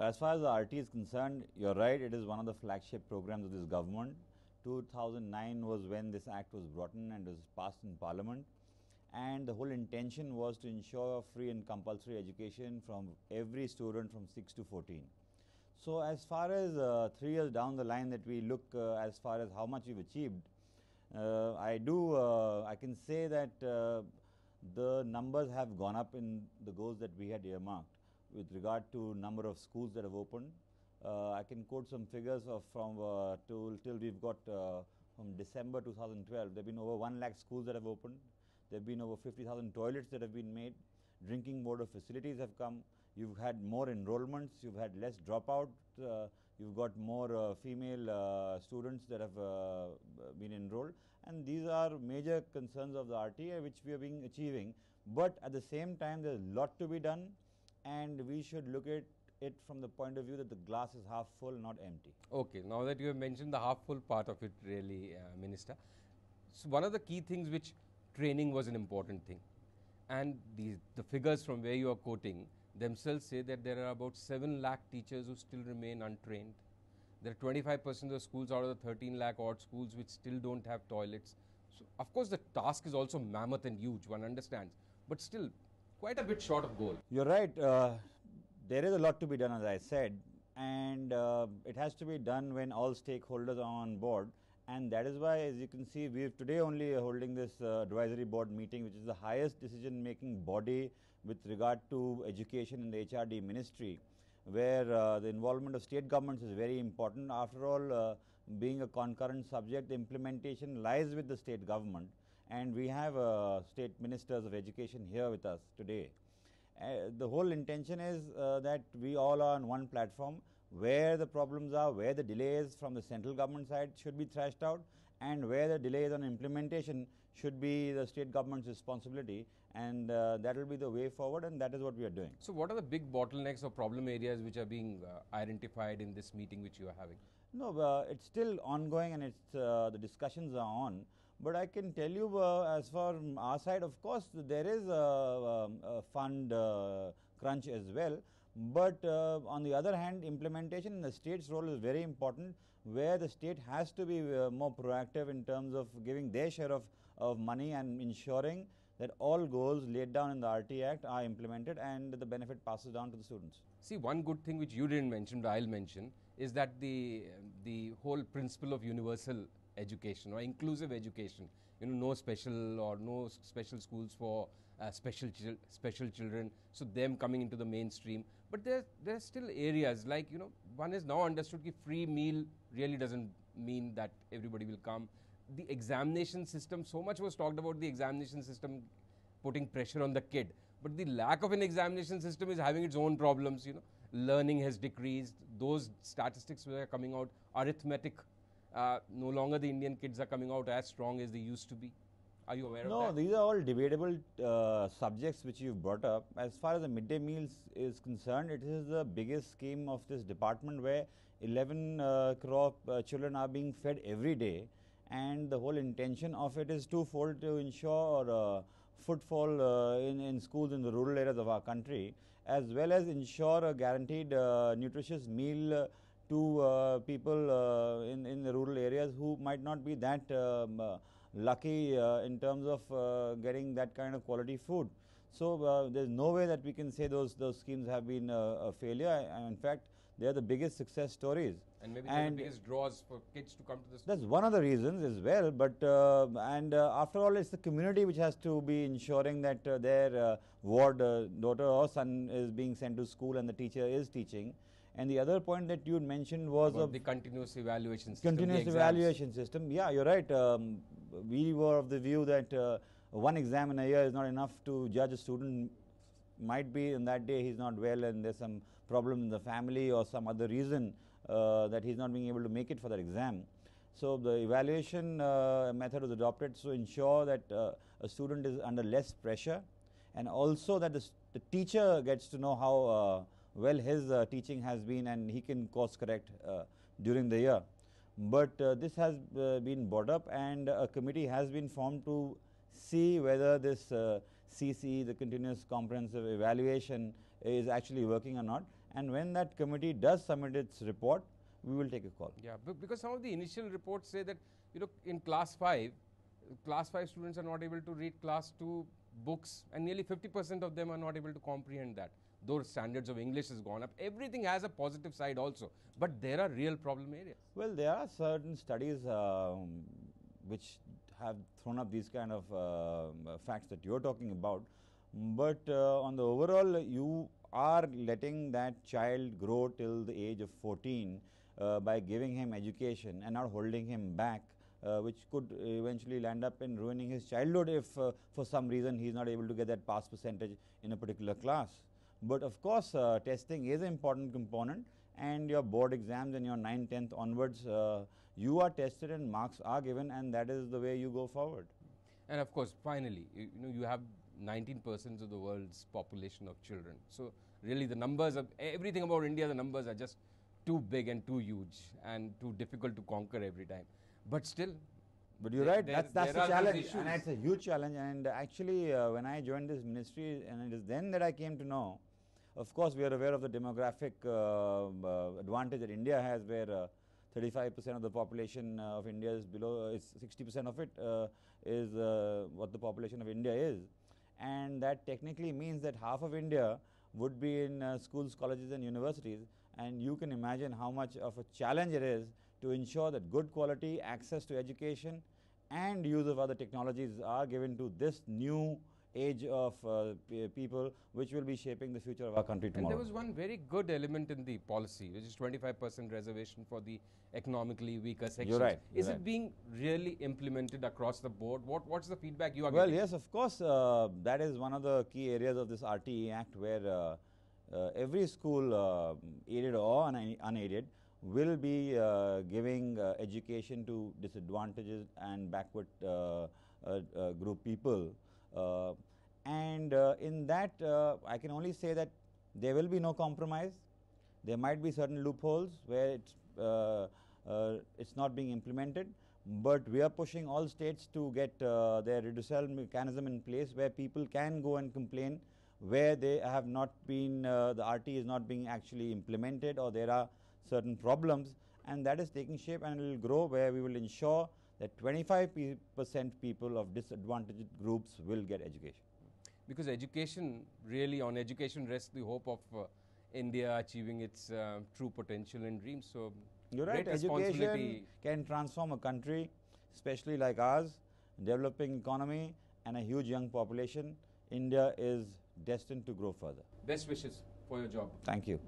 As far as the RT is concerned, you're right, it is one of the flagship programs of this government. 2009 was when this act was brought in and was passed in parliament. And the whole intention was to ensure free and compulsory education from every student from 6 to 14. So as far as uh, three years down the line that we look uh, as far as how much we've achieved, uh, I do, uh, I can say that uh, the numbers have gone up in the goals that we had earmarked with regard to number of schools that have opened. Uh, I can quote some figures of from uh, till, till we've got uh, from December 2012. There have been over 1 lakh schools that have opened. There have been over 50,000 toilets that have been made. Drinking water facilities have come. You've had more enrollments. You've had less dropout. Uh, you've got more uh, female uh, students that have been enrolled. And these are major concerns of the RTA which we are being achieving. But at the same time, there's a lot to be done and we should look at it from the point of view that the glass is half full, not empty. Okay, now that you have mentioned the half full part of it, really, uh, Minister. So one of the key things which training was an important thing, and the, the figures from where you are quoting themselves say that there are about 7 lakh teachers who still remain untrained. There are 25% of the schools out of the 13 lakh odd schools which still don't have toilets. So, of course, the task is also mammoth and huge, one understands. But still, quite a bit short of goal. You're right. Uh, there is a lot to be done, as I said, and uh, it has to be done when all stakeholders are on board. And that is why, as you can see, we've today only holding this uh, advisory board meeting, which is the highest decision-making body with regard to education in the HRD ministry, where uh, the involvement of state governments is very important. After all, uh, being a concurrent subject, the implementation lies with the state government and we have uh, state ministers of education here with us today. Uh, the whole intention is uh, that we all are on one platform where the problems are, where the delays from the central government side should be thrashed out and where the delays on implementation should be the state government's responsibility and uh, that will be the way forward and that is what we are doing. So what are the big bottlenecks or problem areas which are being uh, identified in this meeting which you are having? No, uh, it's still ongoing and it's uh, the discussions are on. But I can tell you uh, as far our side of course there is a, a fund uh, crunch as well. But uh, on the other hand implementation in the state's role is very important where the state has to be uh, more proactive in terms of giving their share of, of money and ensuring that all goals laid down in the RT Act are implemented and the benefit passes down to the students. See one good thing which you didn't mention but I'll mention is that the, the whole principle of universal education or inclusive education. You know, no special or no special schools for uh, special chil special children. So them coming into the mainstream. But there there are still areas like you know one is now understood that free meal really doesn't mean that everybody will come. The examination system. So much was talked about the examination system putting pressure on the kid. But the lack of an examination system is having its own problems. You know, learning has decreased. Those statistics were coming out. Arithmetic uh, no longer the Indian kids are coming out as strong as they used to be. Are you aware no, of that? No, these are all debatable uh, subjects which you've brought up. As far as the midday meals is concerned, it is the biggest scheme of this department where 11 uh, crore uh, children are being fed every day. And the whole intention of it is twofold to ensure uh, footfall uh, in, in schools in the rural areas of our country, as well as ensure a guaranteed uh, nutritious meal to uh, people uh, in, in the rural areas who might not be that um, uh, lucky in terms of getting that kind of quality food. So, there is no way that we can say those, those schemes have been a failure in fact, they are the biggest success stories. And maybe and the biggest draws for kids to come to school. That's one of the reasons as well. But uh, and uh, after all, it's the community which has to be ensuring that uh, their ward daughter or son is being sent to school and the teacher is teaching. And the other point that you mentioned was of the continuous evaluation system. Continuous evaluation system. Yeah, you're right. Um, we were of the view that uh, one exam in a year is not enough to judge a student. Might be in that day he's not well and there's some problem in the family or some other reason uh, that he's not being able to make it for that exam. So the evaluation uh, method was adopted to ensure that uh, a student is under less pressure and also that the, the teacher gets to know how uh, well his uh, teaching has been and he can course correct uh, during the year. But uh, this has been brought up and a committee has been formed to see whether this uh, CCE, the continuous comprehensive evaluation is actually working or not. And when that committee does submit its report, we will take a call. Yeah, because some of the initial reports say that, you know, in class 5, class 5 students are not able to read class 2 books and nearly 50% of them are not able to comprehend that though standards of English has gone up, everything has a positive side also. But there are real problem areas. Well, there are certain studies um, which have thrown up these kind of uh, facts that you're talking about. But uh, on the overall, you are letting that child grow till the age of 14 uh, by giving him education and not holding him back. Uh, which could eventually land up in ruining his childhood if uh, for some reason he is not able to get that pass percentage in a particular class. But of course, uh, testing is an important component and your board exams and your 9th, 10th onwards, uh, you are tested and marks are given and that is the way you go forward. And of course, finally, you, you know, you have 19% of the world's population of children. So really the numbers of everything about India, the numbers are just too big and too huge and too difficult to conquer every time. But still, but you're right. There, that's that's challenge, and it's a huge challenge. And actually, uh, when I joined this ministry, and it is then that I came to know of course, we are aware of the demographic uh, um, uh advantage that India has where 35% uh, of the population uh, of India is below, is 60% of it is what the population of India is. And that technically means that half of India would be in schools, colleges and universities and you can imagine how much of a challenge it is to ensure that good quality access to education and use of other technologies are given to this new age of uh, people which will be shaping the future of our country tomorrow. And there was one very good element in the policy which is 25% reservation for the economically weaker sections. You're right. You're is right. it being really implemented across the board? What What's the feedback you are well, getting? Well, yes, of course. Uh, that is one of the key areas of this RTE Act where uh, uh every school, uh, aided or unaided, will be uh, giving uh, education to disadvantaged and backward uh, uh group people uh, and uh, in that uh, I can only say that there will be no compromise. There might be certain loopholes where it's, it's not being implemented, but we are pushing all states to get uh, their reducel mechanism in place where people can go and complain where they have not been uh, the RT is not being actually implemented or there are certain problems and that is taking shape and it will grow where we will ensure that 25% people of disadvantaged groups will get education. Because education, really on education rests the hope of uh, India achieving its uh, true potential and dreams. So, you're right, education can transform a country, especially like ours, developing economy and a huge young population. India is destined to grow further. Best wishes for your job. Thank you.